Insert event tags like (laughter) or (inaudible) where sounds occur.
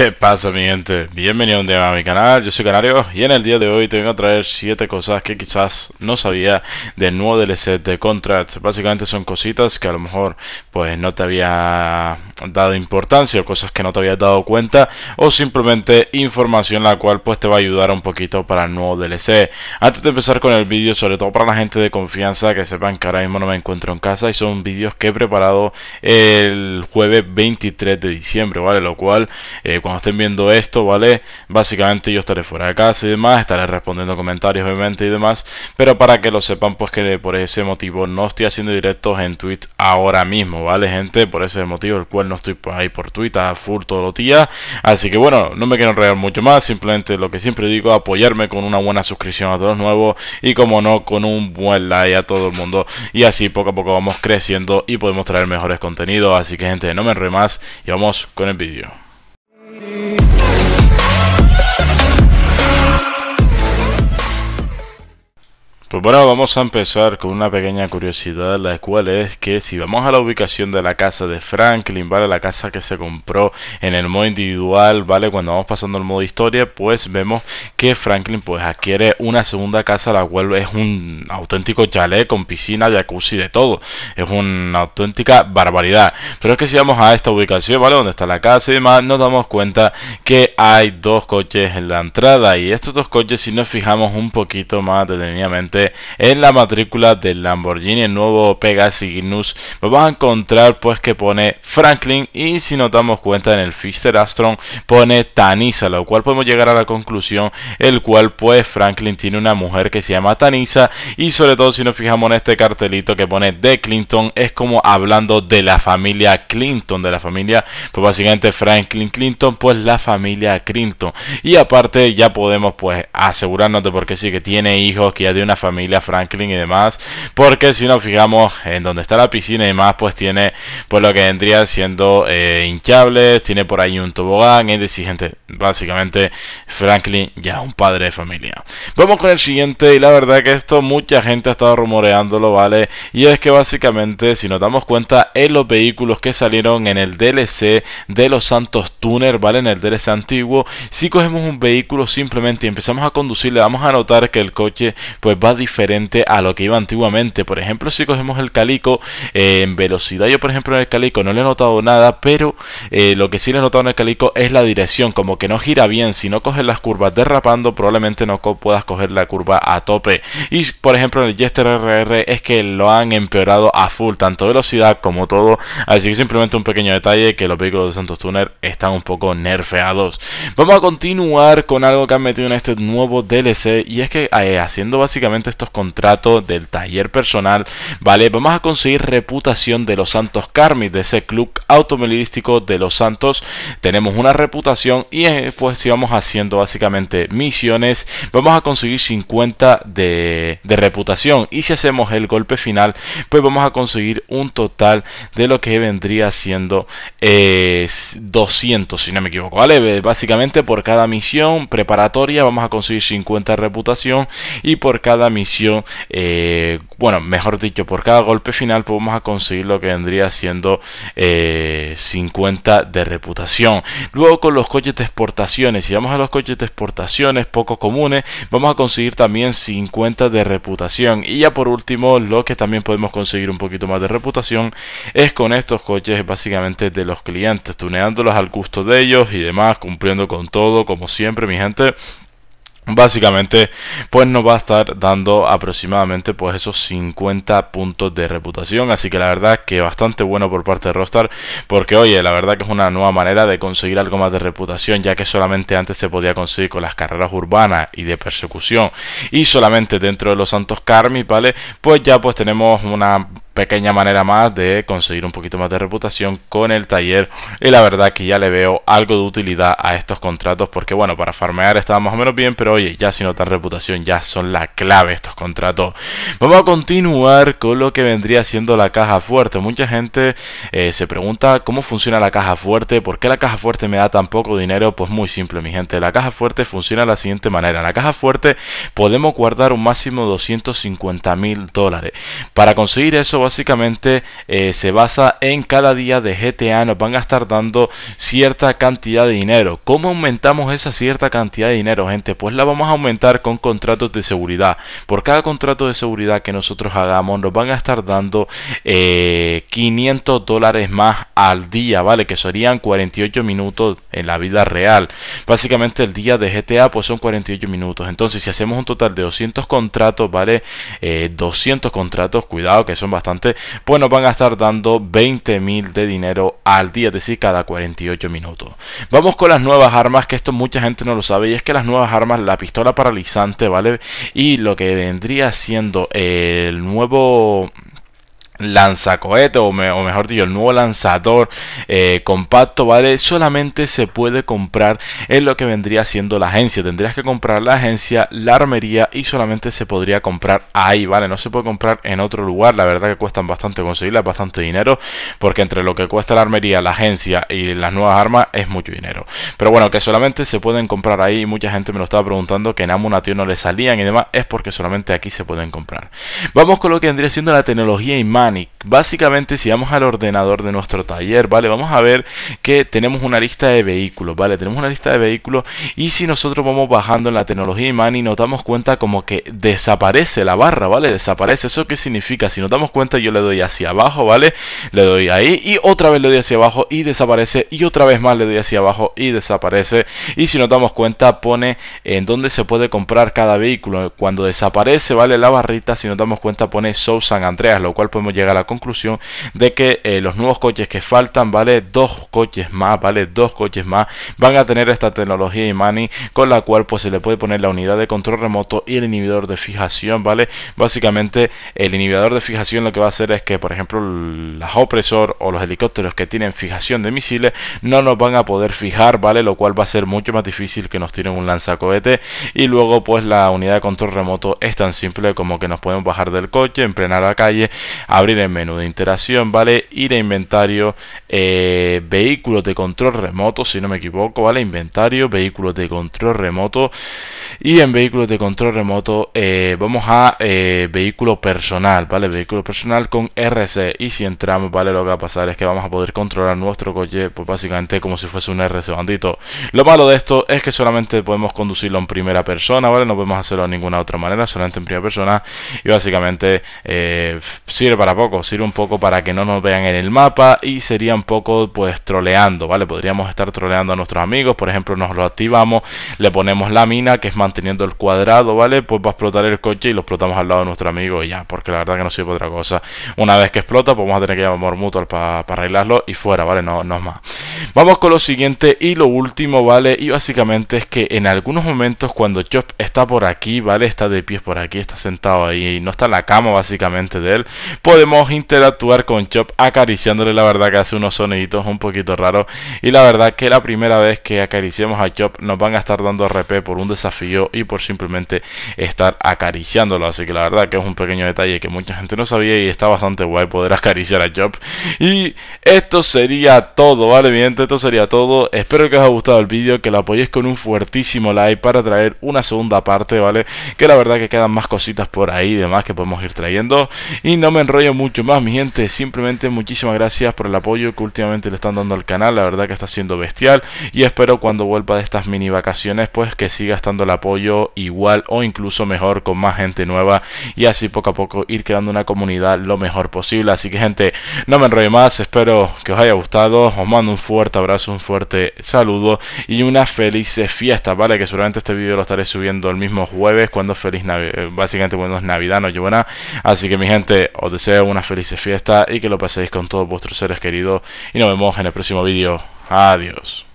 ¿Qué pasa mi gente? Bienvenido un día a mi canal, yo soy Canario y en el día de hoy te vengo a traer 7 cosas que quizás no sabía del nuevo DLC de Contract. Básicamente son cositas que a lo mejor pues no te había dado importancia o cosas que no te habías dado cuenta o simplemente información la cual pues te va a ayudar un poquito para el nuevo DLC. Antes de empezar con el vídeo, sobre todo para la gente de confianza que sepan que ahora mismo no me encuentro en casa y son vídeos que he preparado el jueves 23 de diciembre, ¿vale? Lo cual... Eh, cuando estén viendo esto, ¿vale? Básicamente yo estaré fuera de casa y demás, estaré respondiendo comentarios obviamente y demás, pero para que lo sepan, pues que por ese motivo no estoy haciendo directos en Twitch ahora mismo, ¿vale, gente? Por ese motivo, el cual no estoy ahí por Twitter, a full todos los días, así que bueno, no me quiero enredar mucho más, simplemente lo que siempre digo, apoyarme con una buena suscripción a todos los nuevos y como no, con un buen like a todo el mundo y así poco a poco vamos creciendo y podemos traer mejores contenidos, así que gente, no me enredo más y vamos con el vídeo. Thank you. Pues bueno, vamos a empezar con una pequeña curiosidad, la cual es que si vamos a la ubicación de la casa de Franklin, ¿vale? La casa que se compró en el modo individual, ¿vale? Cuando vamos pasando al modo historia, pues vemos que Franklin pues adquiere una segunda casa, la cual es un auténtico chalet con piscina, jacuzzi, de todo. Es una auténtica barbaridad. Pero es que si vamos a esta ubicación, ¿vale? Donde está la casa y demás, nos damos cuenta que hay dos coches en la entrada. Y estos dos coches, si nos fijamos un poquito más detenidamente, en la matrícula del Lamborghini, el nuevo Pegasus Gnus. Vamos a encontrar pues que pone Franklin y si nos damos cuenta en el Fister Astron pone Tanisa, lo cual podemos llegar a la conclusión el cual pues Franklin tiene una mujer que se llama Tanisa y sobre todo si nos fijamos en este cartelito que pone de Clinton es como hablando de la familia Clinton, de la familia pues básicamente Franklin Clinton, pues la familia Clinton. Y aparte ya podemos pues asegurarnos de porque sí que tiene hijos, que ya de una familia Franklin y demás, porque si nos fijamos en donde está la piscina y demás, pues tiene pues lo que vendría siendo eh, hinchables, tiene por ahí un tobogán, es decir, gente, básicamente Franklin ya un padre de familia. Vamos con el siguiente y la verdad que esto mucha gente ha estado rumoreándolo, ¿vale? Y es que básicamente, si nos damos cuenta, en los vehículos que salieron en el DLC de los Santos Tuner, ¿vale? En el DLC antiguo, si cogemos un vehículo simplemente y empezamos a conducir, le vamos a notar que el coche pues va diferente a lo que iba antiguamente. Por ejemplo, si cogemos el calico eh, en velocidad, yo por ejemplo en el calico no le he notado nada, pero eh, lo que sí le he notado en el calico es la dirección, como que no gira bien. Si no coges las curvas derrapando, probablemente no puedas coger la curva a tope. Y por ejemplo en el Jester RR es que lo han empeorado a full, tanto velocidad como todo. Así que simplemente un pequeño detalle que los vehículos de Santos Tuner están un poco nerfeados. Vamos a continuar con algo que han metido en este nuevo DLC y es que eh, haciendo básicamente estos contratos del taller personal, ¿vale? Vamos a conseguir reputación de los Santos Carmis, de ese club automovilístico de los Santos. Tenemos una reputación y pues si vamos haciendo básicamente misiones, vamos a conseguir 50 de, reputación. Y si hacemos el golpe final, pues vamos a conseguir un total de lo que vendría siendo 200, eh, si no me equivoco, ¿vale? Básicamente por cada misión preparatoria vamos a conseguir 50 reputación y por cada misión eh, bueno, mejor dicho, por cada golpe final podemos conseguir lo que vendría siendo 50 eh, de reputación. Luego con los coches de exportaciones, si vamos a los coches de exportaciones poco comunes, vamos a conseguir también 50 de reputación. Y ya por último, lo que también podemos conseguir un poquito más de reputación es con estos coches básicamente de los clientes, tuneándolos al gusto de ellos y demás, cumpliendo con todo, como siempre, mi gente básicamente pues nos va a estar dando aproximadamente pues esos 50 puntos de reputación así que la verdad que bastante bueno por parte de Rostar porque oye la verdad que es una nueva manera de conseguir algo más de reputación ya que solamente antes se podía conseguir con las carreras urbanas y de persecución y solamente dentro de los santos carmi vale pues ya pues tenemos una pequeña manera más de conseguir un poquito más de reputación con el taller y la verdad que ya le veo algo de utilidad a estos contratos porque bueno para farmear estaba más o menos bien pero oye ya si no tan reputación ya son la clave estos contratos vamos a continuar con lo que vendría siendo la caja fuerte mucha gente eh, se pregunta cómo funciona la caja fuerte por qué la caja fuerte me da tan poco dinero pues muy simple mi gente la caja fuerte funciona de la siguiente manera en la caja fuerte podemos guardar un máximo de 250 mil dólares para conseguir eso básicamente eh, se basa en cada día de GTA nos van a estar dando cierta cantidad de dinero. ¿Cómo aumentamos esa cierta cantidad de dinero, gente? Pues la vamos a aumentar con contratos de seguridad. Por cada contrato de seguridad que nosotros hagamos nos van a estar dando 500 eh, dólares más al día, ¿vale? Que serían 48 minutos en la vida real. Básicamente el día de GTA pues son 48 minutos. Entonces si hacemos un total de 200 contratos, ¿vale? 200 eh, contratos, cuidado que son bastante bueno, pues nos van a estar dando 20.000 de dinero al día, es decir, cada 48 minutos. Vamos con las nuevas armas, que esto mucha gente no lo sabe, y es que las nuevas armas, la pistola paralizante, ¿vale? Y lo que vendría siendo el nuevo lanzacohete o, mejor dicho el nuevo lanzador eh, compacto vale solamente se puede comprar en lo que vendría siendo la agencia tendrías que comprar la agencia la armería y solamente se podría comprar ahí vale no se puede comprar en otro lugar la verdad que cuestan bastante conseguirla bastante dinero porque entre lo que cuesta la armería la agencia y las nuevas armas es mucho dinero pero bueno que solamente se pueden comprar ahí mucha gente me lo estaba preguntando que en Amunatio no le salían y demás es porque solamente aquí se pueden comprar vamos con lo que vendría siendo la tecnología imán Básicamente si vamos al ordenador de nuestro taller, ¿vale? Vamos a ver que tenemos una lista de vehículos, ¿vale? Tenemos una lista de vehículos y si nosotros vamos bajando en la tecnología y nos damos cuenta como que desaparece la barra, ¿vale? Desaparece. ¿Eso qué significa? Si nos damos cuenta yo le doy hacia abajo, ¿vale? Le doy ahí y otra vez le doy hacia abajo y desaparece y otra vez más le doy hacia abajo y desaparece. Y si nos damos cuenta pone en dónde se puede comprar cada vehículo. Cuando desaparece, ¿vale? La barrita, si nos damos cuenta pone South San Andreas, lo cual podemos llega a la conclusión de que eh, los nuevos coches que faltan, ¿vale? Dos coches más, ¿vale? Dos coches más van a tener esta tecnología Imani con la cual pues se le puede poner la unidad de control remoto y el inhibidor de fijación, ¿vale? Básicamente el inhibidor de fijación lo que va a hacer es que, por ejemplo, las opresor o los helicópteros que tienen fijación de misiles no nos van a poder fijar, ¿vale? Lo cual va a ser mucho más difícil que nos tiren un lanzacohete y luego pues la unidad de control remoto es tan simple como que nos podemos bajar del coche, en la calle, abrir en menú de interacción, ¿vale? Ir a inventario, eh, vehículos de control remoto, si no me equivoco, ¿vale? Inventario, vehículos de control remoto. Y en vehículos de control remoto eh, vamos a eh, vehículo personal, ¿vale? Vehículo personal con RC. Y si entramos, ¿vale? Lo que va a pasar es que vamos a poder controlar nuestro coche, pues básicamente como si fuese un RC bandito. Lo malo de esto es que solamente podemos conducirlo en primera persona, ¿vale? No podemos hacerlo de ninguna otra manera, solamente en primera persona. Y básicamente sirve para poco, sirve un poco para que no nos vean en el mapa y sería un poco pues troleando, ¿vale? Podríamos estar troleando a nuestros amigos, por ejemplo, nos lo activamos, le ponemos la mina que es manteniendo el cuadrado, ¿vale? Pues va a explotar el coche y lo explotamos al lado de nuestro amigo y ya, porque la verdad que no sirve otra cosa. Una vez que explota, pues vamos a tener que llamar Mutual para arreglarlo y fuera, ¿vale? No, no es más. Vamos con lo siguiente y lo último, ¿vale? Y básicamente es que en algunos momentos cuando Chop está por aquí, ¿vale? Está de pies por aquí, está sentado ahí y no está en la cama básicamente de él. Podemos interactuar con Chop acariciándole, la verdad que hace unos soniditos un poquito raros. Y la verdad que la primera vez que acariciemos a Chop nos van a estar dando RP por un desafío y por simplemente estar acariciándolo. Así que la verdad que es un pequeño detalle que mucha gente no sabía y está bastante guay poder (laughs) acariciar a Chop. Y esto sería todo, ¿vale? Bien esto sería todo, espero que os haya gustado el vídeo, que lo apoyéis con un fuertísimo like para traer una segunda parte, ¿vale? Que la verdad que quedan más cositas por ahí y demás que podemos ir trayendo. Y no me enrollo mucho más, mi gente, simplemente muchísimas gracias por el apoyo que últimamente le están dando al canal, la verdad que está siendo bestial y espero cuando vuelva de estas mini vacaciones pues que siga estando el apoyo igual o incluso mejor con más gente nueva y así poco a poco ir creando una comunidad lo mejor posible. Así que gente, no me enrollo más, espero que os haya gustado, os mando un fuerte fuerte abrazo, un fuerte saludo y una feliz fiesta, ¿vale? Que seguramente este vídeo lo estaré subiendo el mismo jueves, cuando feliz Navidad, eh, básicamente cuando es Navidad, no nada. Así que mi gente, os deseo una feliz fiesta y que lo paséis con todos vuestros seres queridos y nos vemos en el próximo vídeo. Adiós.